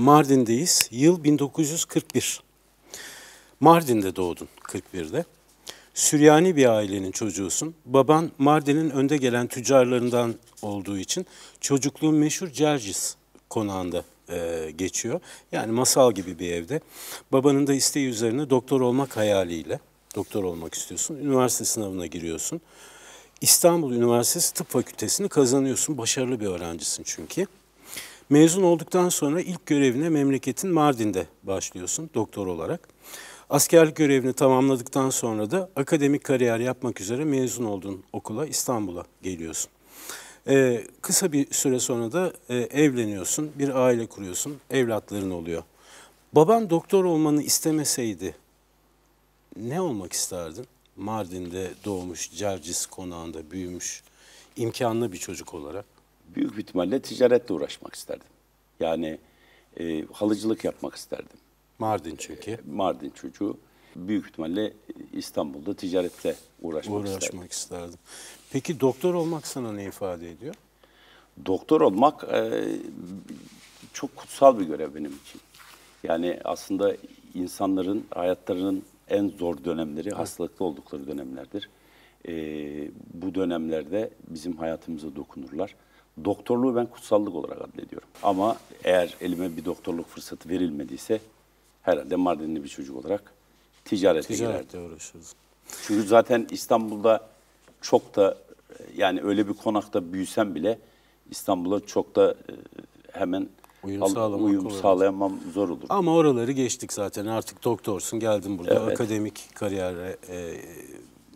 Mardin'deyiz. Yıl 1941. Mardin'de doğdun 41'de. Süryani bir ailenin çocuğusun. Baban Mardin'in önde gelen tüccarlarından olduğu için çocukluğun meşhur Cercis konağında e, geçiyor. Yani masal gibi bir evde. Babanın da isteği üzerine doktor olmak hayaliyle doktor olmak istiyorsun. Üniversite sınavına giriyorsun. İstanbul Üniversitesi Tıp Fakültesini kazanıyorsun. Başarılı bir öğrencisin çünkü. Mezun olduktan sonra ilk görevine memleketin Mardin'de başlıyorsun doktor olarak. Askerlik görevini tamamladıktan sonra da akademik kariyer yapmak üzere mezun olduğun okula İstanbul'a geliyorsun. Ee, kısa bir süre sonra da e, evleniyorsun, bir aile kuruyorsun, evlatların oluyor. Baban doktor olmanı istemeseydi ne olmak isterdin? Mardin'de doğmuş, Cercis konağında büyümüş, imkanlı bir çocuk olarak büyük bir ihtimalle ticaretle uğraşmak isterdim. Yani e, halıcılık yapmak isterdim. Mardin çünkü. E, Mardin çocuğu. Büyük ihtimalle İstanbul'da ticaretle uğraşmak, uğraşmak isterdim. isterdim. Peki doktor olmak sana ne ifade ediyor? Doktor olmak e, çok kutsal bir görev benim için. Yani aslında insanların hayatlarının en zor dönemleri hastalıklı oldukları dönemlerdir. E, bu dönemlerde bizim hayatımıza dokunurlar. Doktorluğu ben kutsallık olarak adlediyorum. Ama eğer elime bir doktorluk fırsatı verilmediyse herhalde Mardinli bir çocuk olarak ticarete Ticarette uğraşırız. Çünkü zaten İstanbul'da çok da yani öyle bir konakta büyüsem bile İstanbul'a çok da e, hemen Uyum, sağlamak uyum sağlayamam zor olur. Ama oraları geçtik zaten. Artık doktorsun, geldin burada. Evet. Akademik kariyere e,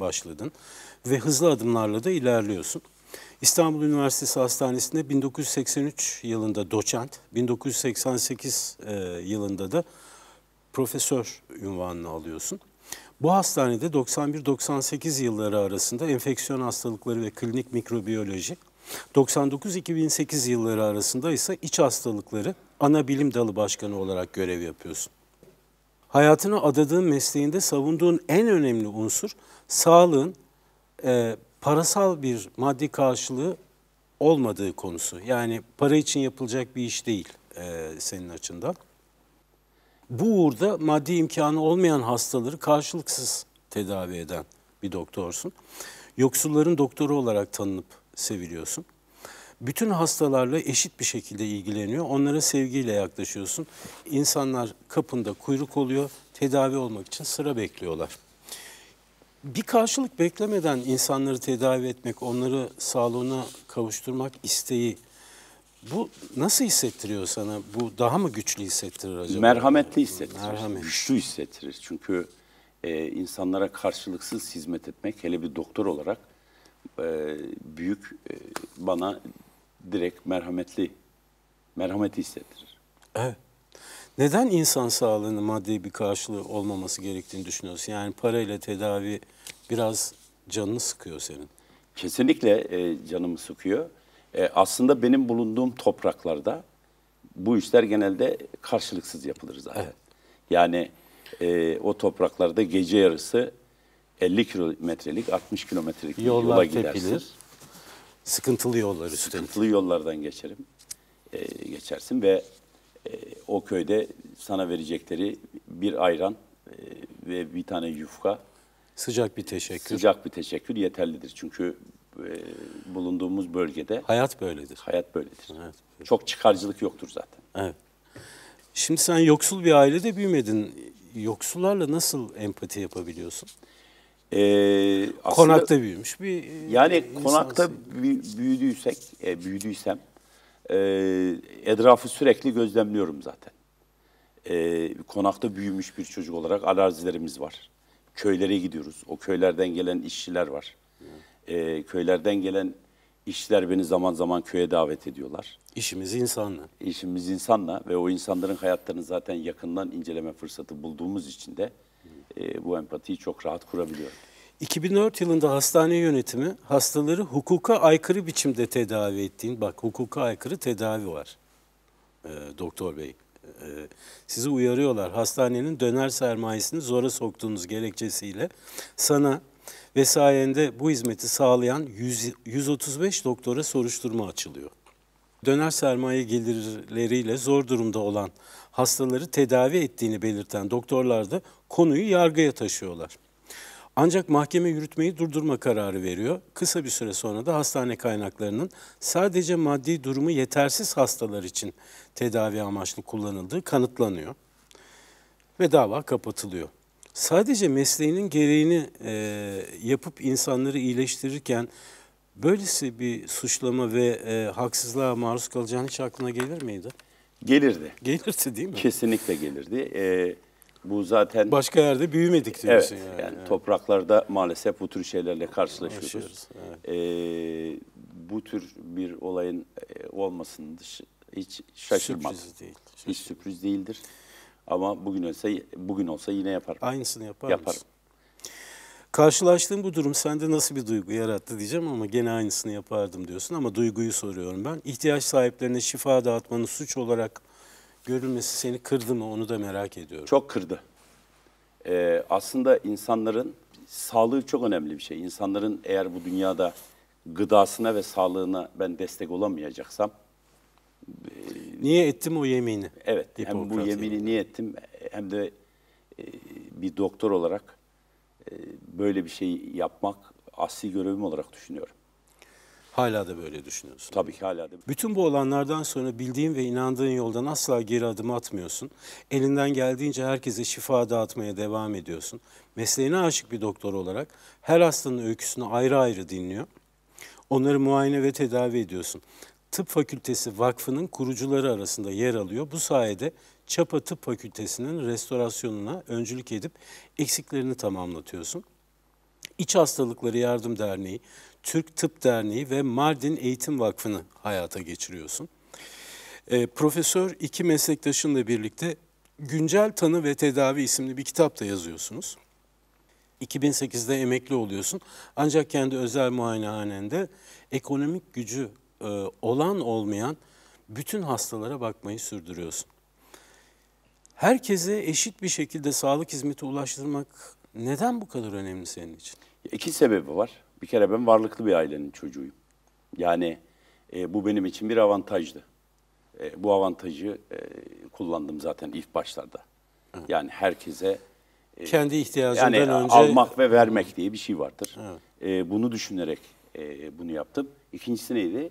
başladın. Ve hızlı adımlarla da ilerliyorsun. İstanbul Üniversitesi Hastanesi'nde 1983 yılında doçent, 1988 e, yılında da profesör unvanını alıyorsun. Bu hastanede 91-98 yılları arasında enfeksiyon hastalıkları ve klinik mikrobiyoloji, 99-2008 yılları arasında ise iç hastalıkları ana bilim dalı başkanı olarak görev yapıyorsun. Hayatını adadığın mesleğinde savunduğun en önemli unsur sağlığın e, parasal bir maddi karşılığı olmadığı konusu. Yani para için yapılacak bir iş değil e, senin açından. Bu uğurda maddi imkanı olmayan hastaları karşılıksız tedavi eden bir doktorsun. Yoksulların doktoru olarak tanınıp seviliyorsun. Bütün hastalarla eşit bir şekilde ilgileniyor. Onlara sevgiyle yaklaşıyorsun. İnsanlar kapında kuyruk oluyor. Tedavi olmak için sıra bekliyorlar bir karşılık beklemeden insanları tedavi etmek, onları sağlığına kavuşturmak isteği bu nasıl hissettiriyor sana? Bu daha mı güçlü hissettirir acaba? Merhametli hissettirir. Merhamet. Güçlü hissettirir. Çünkü e, insanlara karşılıksız hizmet etmek hele bir doktor olarak e, büyük e, bana direkt merhametli merhamet hissettirir. Evet. Neden insan sağlığının maddi bir karşılığı olmaması gerektiğini düşünüyorsun? Yani parayla tedavi biraz canını sıkıyor senin. Kesinlikle e, canımı sıkıyor. E, aslında benim bulunduğum topraklarda bu işler genelde karşılıksız yapılır zaten. Evet. Yani e, o topraklarda gece yarısı 50 kilometrelik, 60 kilometrelik yola gidersin. Sıkıntılı yollar üstelik. Sıkıntılı yollardan geçerim. E, geçersin ve e, o köyde sana verecekleri bir ayran e, ve bir tane yufka. Sıcak bir teşekkür. Sıcak bir teşekkür yeterlidir. Çünkü e, bulunduğumuz bölgede... Hayat böyledir. Hayat böyledir. Evet. Çok çıkarcılık yoktur zaten. Evet. Şimdi sen yoksul bir ailede büyümedin. Yoksullarla nasıl empati yapabiliyorsun? Ee, konakta büyümüş bir Yani konakta büyüdüysek, büyüdüysem e, etrafı sürekli gözlemliyorum zaten. E, konakta büyümüş bir çocuk olarak arazilerimiz var. Köylere gidiyoruz. O köylerden gelen işçiler var. E, köylerden gelen işçiler beni zaman zaman köye davet ediyorlar. İşimiz insanla. İşimiz insanla ve o insanların hayatlarını zaten yakından inceleme fırsatı bulduğumuz için de e, bu empatiyi çok rahat kurabiliyorum. 2004 yılında hastane yönetimi hastaları hukuka aykırı biçimde tedavi ettiğin, bak hukuka aykırı tedavi var e, doktor bey. E, sizi uyarıyorlar hastanenin döner sermayesini zora soktuğunuz gerekçesiyle sana ve sayende bu hizmeti sağlayan 100, 135 doktora soruşturma açılıyor. Döner sermaye gelirleriyle zor durumda olan hastaları tedavi ettiğini belirten doktorlar da konuyu yargıya taşıyorlar. Ancak mahkeme yürütmeyi durdurma kararı veriyor. Kısa bir süre sonra da hastane kaynaklarının sadece maddi durumu yetersiz hastalar için tedavi amaçlı kullanıldığı kanıtlanıyor ve dava kapatılıyor. Sadece mesleğinin gereğini e, yapıp insanları iyileştirirken böylesi bir suçlama ve e, haksızlığa maruz kalacağını hiç aklına gelir miydi? Gelirdi. Gelirdi değil mi? Kesinlikle gelirdi. Ee, bu zaten başka yerde büyümedik diyorsun evet, yani. yani evet. topraklarda maalesef bu tür şeylerle karşılaşıyoruz. Evet. Ee, bu tür bir olayın e, olmasının dışı hiç şaşırmam. Sürpriz değil. Şaşırmam. Hiç sürpriz değildir. Ama bugün olsa bugün olsa yine yaparım. Aynısını yapar Yaparım. Mısın? Karşılaştığın bu durum sende nasıl bir duygu yarattı diyeceğim ama gene aynısını yapardım diyorsun ama duyguyu soruyorum ben. İhtiyaç sahiplerine şifa dağıtmanın suç olarak görülmesi seni kırdı mı onu da merak ediyorum. Çok kırdı. Ee, aslında insanların sağlığı çok önemli bir şey. İnsanların eğer bu dünyada gıdasına ve sağlığına ben destek olamayacaksam e, Niye ettim o yemini? Evet, hem bu yemini niye ettim hem de e, bir doktor olarak e, böyle bir şey yapmak asli görevim olarak düşünüyorum. Hala da böyle düşünüyorsun. Tabii ki hala da. Bütün bu olanlardan sonra bildiğin ve inandığın yoldan asla geri adım atmıyorsun. Elinden geldiğince herkese şifa dağıtmaya devam ediyorsun. Mesleğine aşık bir doktor olarak her hastanın öyküsünü ayrı ayrı dinliyor. Onları muayene ve tedavi ediyorsun. Tıp Fakültesi Vakfı'nın kurucuları arasında yer alıyor. Bu sayede Çapa Tıp Fakültesi'nin restorasyonuna öncülük edip eksiklerini tamamlatıyorsun. İç Hastalıkları Yardım Derneği, Türk Tıp Derneği ve Mardin Eğitim Vakfı'nı hayata geçiriyorsun. E, profesör iki meslektaşınla birlikte Güncel Tanı ve Tedavi isimli bir kitap da yazıyorsunuz. 2008'de emekli oluyorsun. Ancak kendi özel muayenehanende ekonomik gücü e, olan olmayan bütün hastalara bakmayı sürdürüyorsun. Herkese eşit bir şekilde sağlık hizmeti ulaştırmak neden bu kadar önemli senin için? İki sebebi var. Bir kere ben varlıklı bir ailenin çocuğuyum. Yani e, bu benim için bir avantajdı. E, bu avantajı e, kullandım zaten ilk başlarda. Hı. Yani herkese e, kendi ihtiyacından yani, önce almak ve vermek diye bir şey vardır. E, bunu düşünerek e, bunu yaptım. İkincisi neydi?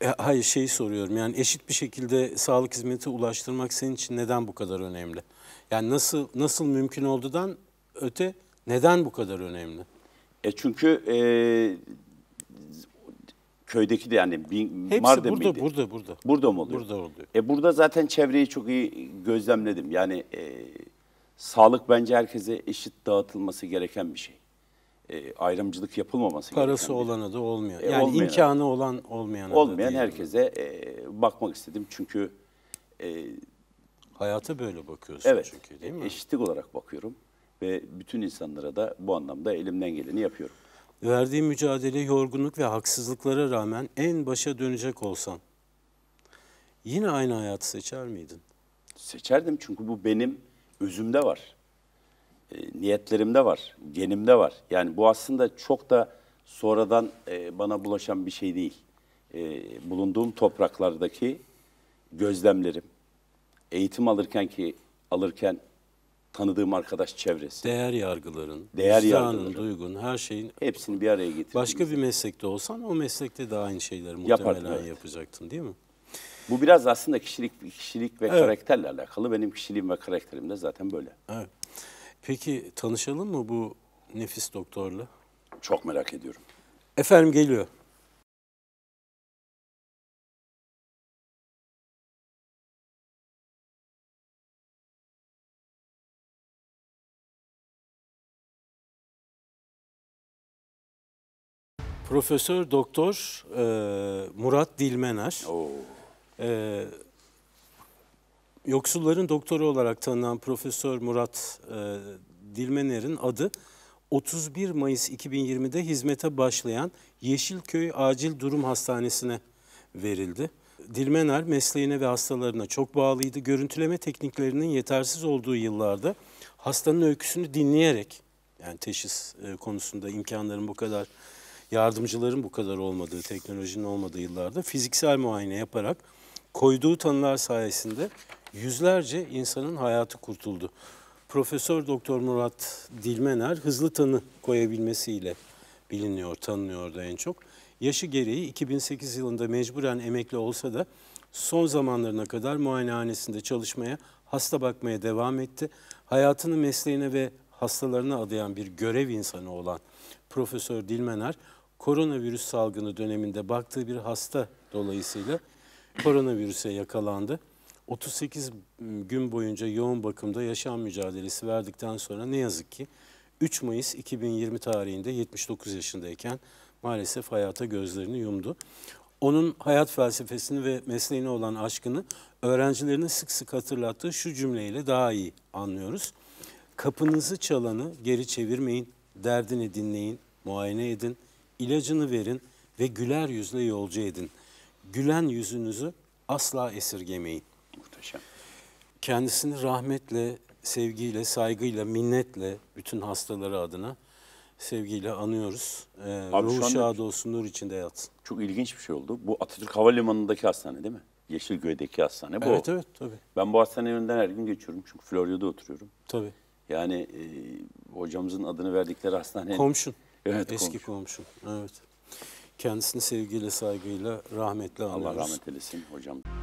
E, hayır şeyi soruyorum yani eşit bir şekilde sağlık hizmeti ulaştırmak senin için neden bu kadar önemli? Yani nasıl nasıl mümkün olduğundan öte neden bu kadar önemli? E çünkü e, köydeki de yani bin, Hepsi Mardin burada, miydi? burada, burada. Burada mı oluyor? Burada oluyor. E burada zaten çevreyi çok iyi gözlemledim. Yani e, sağlık bence herkese eşit dağıtılması gereken bir şey. E, ayrımcılık yapılmaması Parası gereken şey. olana bir da olmuyor. E, yani olmayan, imkanı olan olmayan. Olmayan da herkese e, bakmak istedim. Çünkü e, Hayata böyle bakıyorsun evet, çünkü değil mi? eşitlik olarak bakıyorum ve bütün insanlara da bu anlamda elimden geleni yapıyorum. Verdiği mücadele, yorgunluk ve haksızlıklara rağmen en başa dönecek olsan yine aynı hayatı seçer miydin? Seçerdim çünkü bu benim özümde var. E, niyetlerimde var, genimde var. Yani bu aslında çok da sonradan e, bana bulaşan bir şey değil. E, bulunduğum topraklardaki gözlemlerim, eğitim alırken ki alırken tanıdığım arkadaş çevresi. Değer yargıların, değer yargıların, duygun, her şeyin hepsini bir araya getirdim. Başka bir meslekte olsan o meslekte de aynı şeyleri muhtemelen Yapardım, evet. değil mi? Bu biraz aslında kişilik kişilik ve evet. karakterle alakalı. Benim kişiliğim ve karakterim de zaten böyle. Evet. Peki tanışalım mı bu nefis doktorla? Çok merak ediyorum. Efendim geliyor. Profesör Doktor e, Murat Dilmener. E, yoksulların doktoru olarak tanınan Profesör Murat e, Dilmener'in adı 31 Mayıs 2020'de hizmete başlayan Yeşilköy Acil Durum Hastanesi'ne verildi. Dilmener mesleğine ve hastalarına çok bağlıydı. Görüntüleme tekniklerinin yetersiz olduğu yıllarda hastanın öyküsünü dinleyerek yani teşhis e, konusunda imkanların bu kadar yardımcıların bu kadar olmadığı, teknolojinin olmadığı yıllarda fiziksel muayene yaparak koyduğu tanılar sayesinde yüzlerce insanın hayatı kurtuldu. Profesör Doktor Murat Dilmener hızlı tanı koyabilmesiyle biliniyor, tanınıyor da en çok. Yaşı gereği 2008 yılında mecburen emekli olsa da son zamanlarına kadar muayenehanesinde çalışmaya, hasta bakmaya devam etti. Hayatını mesleğine ve hastalarına adayan bir görev insanı olan Profesör Dilmener koronavirüs salgını döneminde baktığı bir hasta dolayısıyla koronavirüse yakalandı. 38 gün boyunca yoğun bakımda yaşam mücadelesi verdikten sonra ne yazık ki 3 Mayıs 2020 tarihinde 79 yaşındayken maalesef hayata gözlerini yumdu. Onun hayat felsefesini ve mesleğine olan aşkını öğrencilerine sık sık hatırlattığı şu cümleyle daha iyi anlıyoruz. Kapınızı çalanı geri çevirmeyin, derdini dinleyin, muayene edin, ilacını verin ve güler yüzle yolcu edin. Gülen yüzünüzü asla esirgemeyin. Muhteşem. Kendisini rahmetle, sevgiyle, saygıyla, minnetle bütün hastaları adına sevgiyle anıyoruz. Ee, Abi ruhu şad olsun, nur içinde yatsın. Çok ilginç bir şey oldu. Bu Atatürk Havalimanı'ndaki hastane değil mi? Yeşilköy'deki hastane bu. Evet evet tabii. Ben bu hastanenin önünden her gün geçiyorum çünkü Florya'da oturuyorum. Tabii. Yani e, hocamızın adını verdikleri hastane... Komşun. Evet, Eski komşum. komşum. Evet. Kendisini sevgiyle, saygıyla rahmetle anıyoruz. Allah rahmet eylesin hocam.